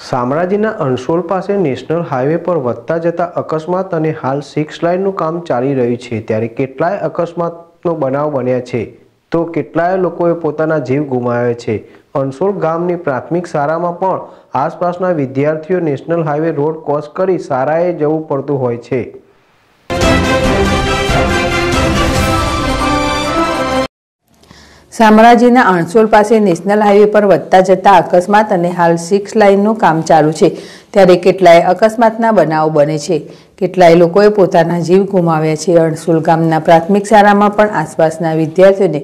શામળાજીના અંસોલ પાસે national highway પર વધતા જતા અકસ્માત અને હાલ સિક્સ લાઇનનું કામ ચાલી રહ્યું છે ત્યારે કેટલાય અકસ્માતનો બનાવ બન્યા છે તો કેટલાય લોકોએ પોતાના જીવ ગુમાવ્યા છે અંસોલ ગામની પ્રાથમિક શાળામાં પણ આસપાસના વિદ્યાર્થીઓ નેશનલ હાઈવે રોડ ક્રોસ કરી શાળાએ જવું પડતું હોય છે શામળાજીના અણસોલ પાસે નેશનલ હાઈવે પર વધતા જતા અકસ્માત અને હાલ સિક્સ લાઇનનું કામ ચાલુ છે ત્યારે કેટલાય અકસ્માતના બનાવો બને છે કેટલાય લોકોએ પોતાના જીવ ગુમાવ્યા છે અણસુલ ગામના પ્રાથમિક શાળામાં પણ આસપાસના વિદ્યાર્થીઓને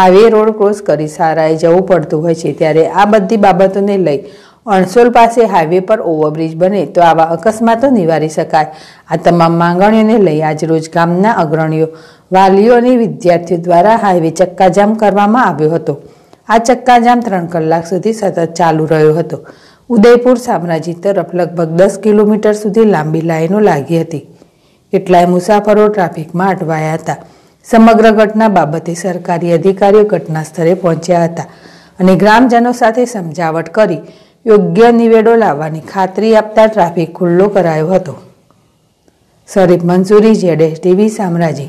હાઈવે રોડ ક્રોસ કરી શાળાએ જવું પડતું હોય છે ત્યારે આ બધી બાબતોને લઈ અણસોલ પાસે હાઈવે પર ઓવરબ્રિજ બને તો આવા અકસ્માતો નિવારી શકાય આ તમામ માંગણીઓને લઈ આજરોજ ગામના અગ્રણીઓ વાલીઓની વિદ્યાર્થીઓ દ્વારા હાઈવે ચક્કાજામ કરવામાં આવ્યો હતો આ ચક્કાજામ ત્રણ કલાક સુધી સતત ચાલુ રહ્યો હતો ઉદયપુર સામ્રાજ્ય તરફ લગભગ દસ કિલોમીટર સુધી લાંબી લાઈનો લાગી હતી કેટલાય મુસાફરો ટ્રાફિકમાં અટવાયા હતા સમગ્ર ઘટના બાબતે સરકારી અધિકારીઓ ઘટના સ્થળે પહોંચ્યા હતા અને ગ્રામજનો સાથે સમજાવટ કરી યોગ્ય નિવેડો લાવવાની ખાતરી આપતા ટ્રાફિક ખુલ્લો કરાયો હતો શરીફ મંસૂરી જેડેશ ટીવી સામ્રાજ્ય